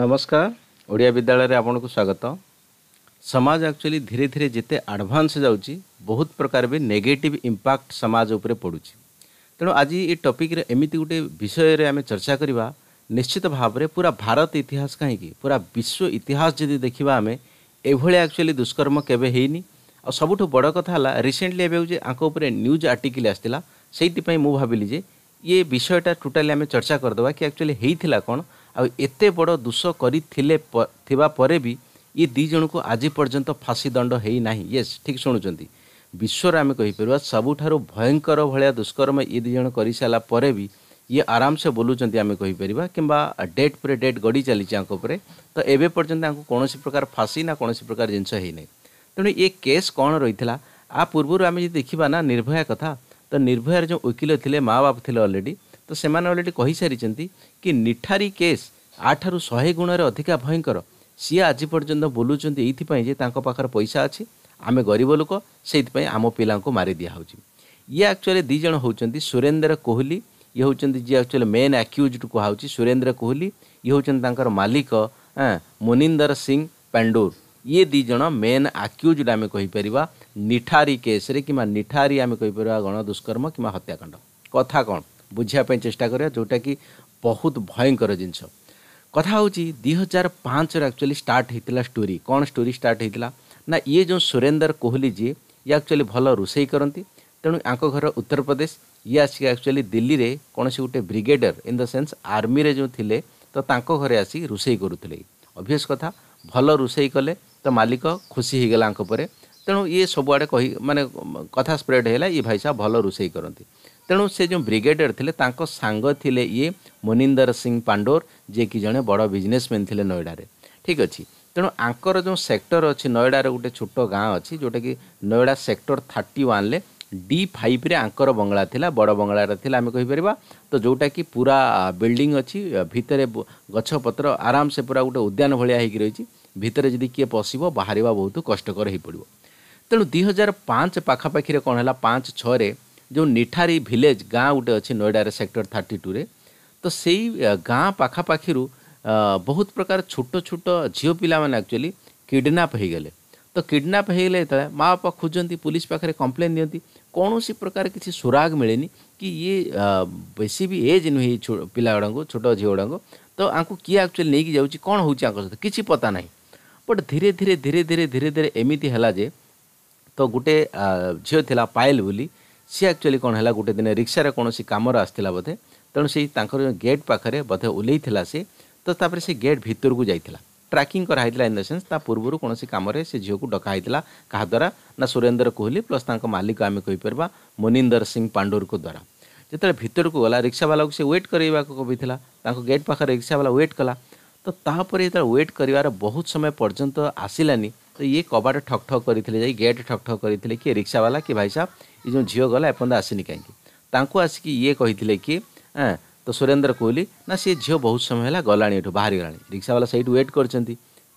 ନମସ୍କାର ଓଡ଼ିଆ ବିଦ୍ୟାଳୟରେ ଆପଣଙ୍କୁ ସ୍ୱାଗତ ସମାଜ ଆକ୍ଚୁଆଲି ଧୀରେ ଧୀରେ ଯେତେ ଆଡ଼ଭାନ୍ସ ଯାଉଛି ବହୁତ ପ୍ରକାର ବି ନେଗେଟିଭ୍ ଇମ୍ପାକ୍ଟ ସମାଜ ଉପରେ ପଡ଼ୁଛି ତେଣୁ ଆଜି ଏ ଟପିକ୍ରେ ଏମିତି ଗୋଟେ ବିଷୟରେ ଆମେ ଚର୍ଚ୍ଚା କରିବା ନିଶ୍ଚିତ ଭାବରେ ପୁରା ଭାରତ ଇତିହାସ କାହିଁକି ପୁରା ବିଶ୍ୱ ଇତିହାସ ଯଦି ଦେଖିବା ଆମେ ଏଭଳି ଆକ୍ଚୁଆଲି ଦୁଷ୍କର୍ମ କେବେ ହେଇନି ଆଉ ସବୁଠୁ ବଡ଼ କଥା ହେଲା ରିସେଣ୍ଟଲି ଏବେ ହେଉଛି ଆଙ୍କ ଉପରେ ନ୍ୟୁଜ୍ ଆର୍ଟିକିଲ୍ ଆସିଥିଲା ସେଇଥିପାଇଁ ମୁଁ ଭାବିଲି ଯେ ଇଏ ବିଷୟଟା ଟୋଟାଲି ଆମେ ଚର୍ଚ୍ଚା କରିଦେବା କି ଆକ୍ଚୁଆଲି ହେଇଥିଲା କ'ଣ ଆଉ ଏତେ ବଡ଼ ଦୋଷ କରିଥିଲେ ଥିବା ପରେ ବି ଇଏ ଦୁଇ ଜଣଙ୍କୁ ଆଜି ପର୍ଯ୍ୟନ୍ତ ଫାଶୀ ଦଣ୍ଡ ହେଇନାହିଁ ୟେସ୍ ଠିକ୍ ଶୁଣୁଛନ୍ତି ବିଶ୍ୱରେ ଆମେ କହିପାରିବା ସବୁଠାରୁ ଭୟଙ୍କର ଭଳିଆ ଦୁଷ୍କର୍ମ ଇଏ ଦୁଇ ଜଣ କରିସାରିଲା ପରେ ବି ଇଏ ଆରାମସେ ବୋଲୁଛନ୍ତି ଆମେ କହିପାରିବା କିମ୍ବା ଡେଟ୍ ପରେ ଡେଟ୍ ଗଡ଼ି ଚାଲିଛି ୟାଙ୍କ ଉପରେ ତ ଏବେ ପର୍ଯ୍ୟନ୍ତ ତାଙ୍କୁ କୌଣସି ପ୍ରକାର ଫାଶୀ ନା କୌଣସି ପ୍ରକାର ଜିନିଷ ହେଇନାହିଁ ତେଣୁ ଇଏ କେସ୍ କ'ଣ ରହିଥିଲା ଆ ପୂର୍ବରୁ ଆମେ ଯଦି ଦେଖିବା ନା ନିର୍ଭୟା କଥା ତ ନିର୍ଭୟାର ଯେଉଁ ଓକିଲ ଥିଲେ ମା' ବାପ ଥିଲେ ଅଲରେଡ଼ି ସେମାନେ ଅଲରେଡ଼ି କହିସାରିଛନ୍ତି କି ନିଠାରୀ କେସ୍ ଆଠରୁ ଶହେ ଗୁଣରେ ଅଧିକା ଭୟଙ୍କର ସିଏ ଆଜି ପର୍ଯ୍ୟନ୍ତ ବୁଲୁଛନ୍ତି ଏଇଥିପାଇଁ ଯେ ତାଙ୍କ ପାଖରେ ପଇସା ଅଛି ଆମେ ଗରିବ ଲୋକ ସେଇଥିପାଇଁ ଆମ ପିଲାଙ୍କୁ ମାରି ଦିଆହେଉଛି ଇଏ ଆକ୍ଚୁଆଲି ଦୁଇ ଜଣ ହେଉଛନ୍ତି ସୁରେନ୍ଦ୍ର କୋହଲି ଇଏ ହେଉଛନ୍ତି ଯିଏ ଆକ୍ଚୁଆଲି ମେନ୍ ଆକ୍ୟୁଜ୍ଡ କୁହାହେଉଛି ସୁରେନ୍ଦ୍ର କୋହଲି ଇଏ ହେଉଛନ୍ତି ତାଙ୍କର ମାଲିକ ମୁନିନ୍ଦର ସିଂ ପାଣ୍ଡୁର ଇଏ ଦୁଇ ଜଣ ମେନ୍ ଆକ୍ୟୁଜ୍ଡ ଆମେ କହିପାରିବା ନିଠାରୀ କେସ୍ରେ କିମ୍ବା ନିଠାରୀ ଆମେ କହିପାରିବା ଗଣଦୁଷ୍କର୍ମ କିମ୍ବା ହତ୍ୟାକାଣ୍ଡ କଥା କ'ଣ ବୁଝିବା ପାଇଁ ଚେଷ୍ଟା କରିବା ଯେଉଁଟାକି ବହୁତ ଭୟଙ୍କର ଜିନିଷ କଥା ହେଉଛି ଦୁଇ ହଜାର ପାଞ୍ଚରେ ଆକ୍ଚୁଆଲି ଷ୍ଟାର୍ଟ ହେଇଥିଲା ଷ୍ଟୋରି କ'ଣ ଷ୍ଟୋରି ଷ୍ଟାର୍ଟ ହେଇଥିଲା ନା ଇଏ ଯେଉଁ ସୁରେନ୍ଦର କୋହଲି ଯିଏ ଇଏ ଆକ୍ଚୁଆଲି ଭଲ ରୋଷେଇ କରନ୍ତି ତେଣୁ ୟାଙ୍କ ଘର ଉତ୍ତରପ୍ରଦେଶ ଇଏ ଆସିକି ଆକ୍ଚୁଆଲି ଦିଲ୍ଲୀରେ କୌଣସି ଗୋଟେ ବ୍ରିଗେଡର୍ ଇନ୍ ଦ ସେନ୍ସ ଆର୍ମିରେ ଯେଉଁ ଥିଲେ ତ ତାଙ୍କ ଘରେ ଆସି ରୋଷେଇ କରୁଥିଲେ ଅଭିୟସ୍ କଥା ଭଲ ରୋଷେଇ କଲେ ତ ମାଲିକ ଖୁସି ହେଇଗଲା ଆଙ୍କ ପରେ ତେଣୁ ଇଏ ସବୁଆଡ଼େ କହି ମାନେ କଥା ସ୍ପ୍ରେଡ୍ ହେଲା ଇଏ ଭାଇ ସାହେବ ଭଲ ରୋଷେଇ କରନ୍ତି ତେଣୁ ସେ ଯେଉଁ ବ୍ରିଗେଡ଼ିୟର୍ ଥିଲେ ତାଙ୍କ ସାଙ୍ଗ ଥିଲେ ଇଏ ମୋନିନ୍ଦର ସିଂ ପାଣ୍ଡୋର ଯିଏକି ଜଣେ ବଡ଼ ବିଜନେସମ୍ୟାନ୍ ଥିଲେ ନୋଏଡ଼ାରେ ଠିକ୍ ଅଛି ତେଣୁ ଆଙ୍କର ଯେଉଁ ସେକ୍ଟର ଅଛି ନୋଏଡ଼ାର ଗୋଟେ ଛୋଟ ଗାଁ ଅଛି ଯେଉଁଟାକି ନୋଏଡ଼ା ସେକ୍ଟର ଥାର୍ଟି ୱାନ୍ରେ ଡି ଫାଇଭ୍ରେ ଆଙ୍କର ବଙ୍ଗଳା ଥିଲା ବଡ଼ ବଙ୍ଗଳାରେ ଥିଲା ଆମେ କହିପାରିବା ତ ଯେଉଁଟାକି ପୁରା ବିଲ୍ଡିଂ ଅଛି ଭିତରେ ଗଛପତ୍ର ଆରାମସେ ପୁରା ଗୋଟେ ଉଦ୍ୟାନ ଭଳିଆ ହେଇକି ରହିଛି ଭିତରେ ଯଦି କିଏ ପଶିବ ବାହାରିବା ବହୁତ କଷ୍ଟକର ହୋଇପଡ଼ିବ ତେଣୁ ଦୁଇ ହଜାର ପାଞ୍ଚ ପାଖାପାଖିରେ କ'ଣ ହେଲା ପାଞ୍ଚ ଛଅରେ जो निठारी भिलेज गाँ गोटे अच्छे नोएडा सेक्टर थर्टी टू रे तो से गाँ पाखापाखि बहुत प्रकार छोट छोट झीओ पी मैंने एक्चुअली किडनाप हो गले तो किडनाप हो गले माँ बापा खोजुं पुलिस पाखे कम्प्लेन दिखती कौन सी प्रकार किसी सुराग मिले कि ये बेस भी एज नुहे पिलागुड़ा छोट झीगुड़ा तो आपको किए आकचुअल नहीं जाऊँच कौन हो सहित किसी पता ना बट धीरे धीरे धीरे धीरे धीरे धीरे एमती है तो गोटे झील थी पायल बोली सी एक्चुअली कौन है गोटे दिन रिक्सारे कौन काम आसाला बोधे तेणु से गेट पाखे बोधे ओल्लैला से तो से गेट भितर को जाता ट्राकिंग कराई इन द सेन्स पूर्व कौन काम से झील को डकाहीला क्या द्वारा ना सुरेन्द्र कोहली प्लस मालिक आम कहीपर मनिंदर सिंह पांडोर द्वारा जितने भितर को गला रिक्सावाला को व्वेट कर गेट पाखे रिक्सावाला व्वेट कला तो ताप ये व्वेट कर बहुत समय पर्यटन आसलानी तो ये कबाट ठक ठक करते गेट ठक ठक करते किए रिक्सावाला कि भाई साहब ये जो झील गला एपर्यंत आसनी कहीं आसिक ये कही कि तो सुरेन्द्र कोहली ना सी झील बहुत समय है गला बाहरी गला रिक्सावाला सही व्वेट कर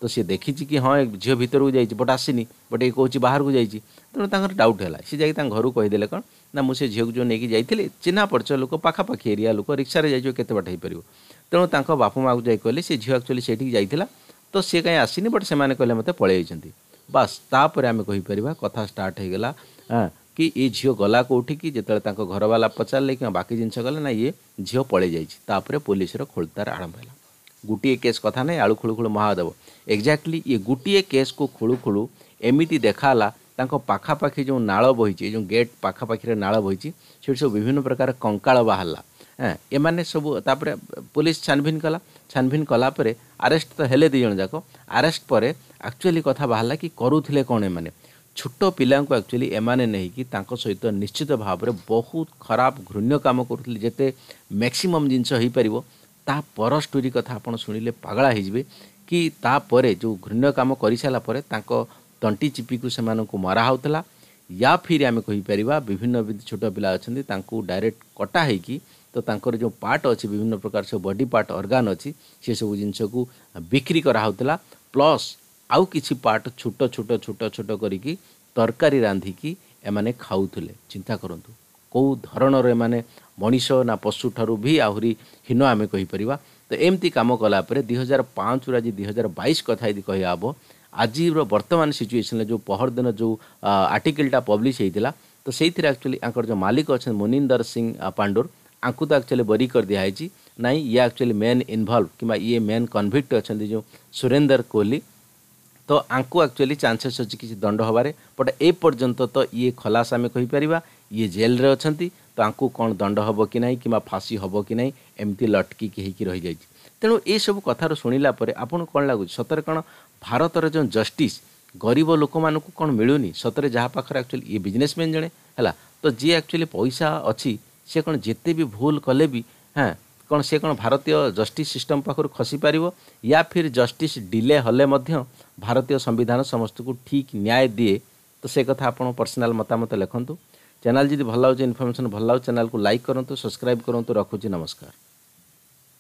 तो सी देखी कि हाँ झील भितर को जाइए बट आसनी बट ये कौन बाहर को जाइए तेनालीर डाउट है सी जा घर कहीदे कौन ना मुझे झील को जो नहीं जाइए चिन्ह पड़च लोक पाखापाखी एरिया लोक रिक्सा जाइए केत बाट हो पार तेणु तक बापमा को जा कहले सी झील एक्चुअली से जाइला ତ ସିଏ କାହିଁ ଆସିନି ବଟ୍ ସେମାନେ କହିଲେ ମୋତେ ପଳେଇଛନ୍ତି ବାସ୍ ତାପରେ ଆମେ କହିପାରିବା କଥା ଷ୍ଟାର୍ଟ ହେଇଗଲା କି ଏ ଝିଅ ଗଲା କେଉଁଠିକି ଯେତେବେଳେ ତାଙ୍କ ଘରବାଲା ପଚାରିଲେ କିମ୍ବା ବାକି ଜିନିଷ ଗଲେ ନା ଇଏ ଝିଅ ପଳେଇ ଯାଇଛି ତାପରେ ପୋଲିସର ଖୋଳତାର ଆରମ୍ଭ ହେଲା ଗୋଟିଏ କେସ୍ କଥା ନାହିଁ ଆଳୁ ଖୋଳୁ ଖୋଳୁ ମହାଦେବ ଏକ୍ଜାକ୍ଟଲି ଇଏ ଗୋଟିଏ କେସ୍କୁ ଖୋଳୁ ଖୋଳୁ ଏମିତି ଦେଖାହେଲା ତାଙ୍କ ପାଖାପାଖି ଯେଉଁ ନାଳ ବହିଛି ଯେଉଁ ଗେଟ୍ ପାଖାପାଖିରେ ନାଳ ବହିଛି ସେଠି ସବୁ ବିଭିନ୍ନ ପ୍ରକାର କଙ୍କାଳ ବାହାରିଲା ଏମାନେ ସବୁ ତାପରେ ପୋଲିସ ଛାନଭିନ କଲା ଛାନଭିନ୍ କଲା ପରେ ଆରେଷ୍ଟ ତ ହେଲେ ଦୁଇ ଜଣ ଯାକ ଆରେଷ୍ଟ ପରେ ଆକ୍ଚୁଆଲି କଥା ବାହାରିଲା କି କରୁଥିଲେ କ'ଣ ଏମାନେ ଛୋଟ ପିଲାଙ୍କୁ ଆକ୍ଚୁଆଲି ଏମାନେ ନେଇକି ତାଙ୍କ ସହିତ ନିଶ୍ଚିତ ଭାବରେ ବହୁତ ଖରାପ ଘୃଣ୍ୟ କାମ କରୁଥିଲେ ଯେତେ ମ୍ୟାକ୍ସିମମ୍ ଜିନିଷ ହେଇପାରିବ ତା ପର ଷ୍ଟୋରି କଥା ଆପଣ ଶୁଣିଲେ ପାଗଳା ହେଇଯିବେ କି ତାପରେ ଯେଉଁ ଘୃଣ୍ୟ କାମ କରିସାରିଲା ପରେ ତାଙ୍କ ତଣ୍ଟି ଚିପିକୁ ସେମାନଙ୍କୁ ମରା ହେଉଥିଲା ୟା ଫିରି ଆମେ କହିପାରିବା ବିଭିନ୍ନ ଛୋଟ ପିଲା ଅଛନ୍ତି ତାଙ୍କୁ ଡାଇରେକ୍ଟ କଟା ହେଇକି ତ ତାଙ୍କର ଯେଉଁ ପାର୍ଟ ଅଛି ବିଭିନ୍ନ ପ୍ରକାର ସବୁ ବଡି ପାର୍ଟ ଅର୍ଗାନ ଅଛି ସେସବୁ ଜିନିଷକୁ ବିକ୍ରି କରାହେଉଥିଲା ପ୍ଲସ୍ ଆଉ କିଛି ପାର୍ଟ ଛୋଟ ଛୋଟ ଛୋଟ ଛୋଟ କରିକି ତରକାରୀ ରାନ୍ଧିକି ଏମାନେ ଖାଉଥିଲେ ଚିନ୍ତା କରନ୍ତୁ କେଉଁ ଧରଣର ଏମାନେ ମଣିଷ ନା ପଶୁଠାରୁ ବି ଆହୁରି ହୀନ ଆମେ କହିପାରିବା ତ ଏମିତି କାମ କଲାପରେ ପରେ ଦୁଇ ହଜାର ପାଞ୍ଚରୁ ଆଜି ଦୁଇ ହଜାର ବାଇଶ କଥା ଯଦି କହିବା ହେବ ଆଜିର ବର୍ତ୍ତମାନ ସିଚୁଏସନ୍ରେ ଯେଉଁ ପହରଦିନ ଯେଉଁ ଆର୍ଟିକଲ୍ଟା ପବ୍ଲିଶ ହେଇଥିଲା ତ ସେଇଥିରେ ଆକ୍ଚୁଆଲି ଆଙ୍କର ଯେଉଁ ମାଲିକ ଅଛନ୍ତି ମୁନିନ୍ଦର ସିଂ ପାଣ୍ଡୁର ଆଙ୍କୁ ତ ଆକ୍ଚୁଆଲି ବରି କରିଦିଆହେଇଛି ନାହିଁ ଇଏ ଆକ୍ଚୁଆଲି ମେନ୍ ଇନଭଲ୍ଭ କିମ୍ବା ଇଏ ମେନ୍ କନଭିକ୍ଟ ଅଛନ୍ତି ଯେଉଁ ସୁରେନ୍ଦର କୋହଲି ତ ଆଙ୍କୁ ଆକ୍ଚୁଆଲି ଚାନ୍ସେସ୍ ଅଛି କିଛି ଦଣ୍ଡ ହେବାରେ ବଟ୍ ଏ ପର୍ଯ୍ୟନ୍ତ ତ ଇଏ ଖଲାସ ଆମେ କହିପାରିବା ଇଏ ଜେଲ୍ରେ ଅଛନ୍ତି ତ ଆଙ୍କୁ କ'ଣ ଦଣ୍ଡ ହେବ କି ନାହିଁ କିମ୍ବା ଫାଶୀ ହେବ କି ନାହିଁ ଏମିତି ଲଟକିକି ହେଇକି ରହିଯାଇଛି ତେଣୁ ଏସବୁ କଥାରୁ ଶୁଣିଲା ପରେ ଆପଣଙ୍କୁ କ'ଣ ଲାଗୁଛି ସତରେ କ'ଣ ଭାରତର ଯେଉଁ ଜଷ୍ଟିସ୍ ଗରିବ ଲୋକମାନଙ୍କୁ କ'ଣ ମିଳୁନି ସତରେ ଯାହା ପାଖରେ ଆକ୍ଚୁଆଲି ଇଏ ବିଜନେସମ୍ୟାନ୍ ଜଣେ ହେଲା ତ ଯିଏ ଆକ୍ଚୁଆଲି ପଇସା ଅଛି ସେ କ'ଣ ଯେତେ ବି ଭୁଲ କଲେ ବି ହଁ କ'ଣ ସେ କ'ଣ ଭାରତୀୟ ଜଷ୍ଟିସ୍ ସିଷ୍ଟମ୍ ପାଖରୁ ଖସିପାରିବ ୟା ଫିର୍ ଜଷ୍ଟିସ୍ ଡିଲେ ହେଲେ ମଧ୍ୟ ଭାରତୀୟ ସମ୍ବିଧାନ ସମସ୍ତଙ୍କୁ ଠିକ୍ ନ୍ୟାୟ ଦିଏ ତ ସେ କଥା ଆପଣ ପର୍ସନାଲ୍ ମତାମତ ଲେଖନ୍ତୁ ଚ୍ୟାନେଲ୍ ଯଦି ଭଲ ଲାଗୁଛି ଇନଫର୍ମେସନ୍ ଭଲ ଲାଗୁଛି ଚ୍ୟାନେଲ୍କୁ ଲାଇକ୍ କରନ୍ତୁ ସବସ୍କ୍ରାଇବ୍ କରନ୍ତୁ ରଖୁଛି ନମସ୍କାର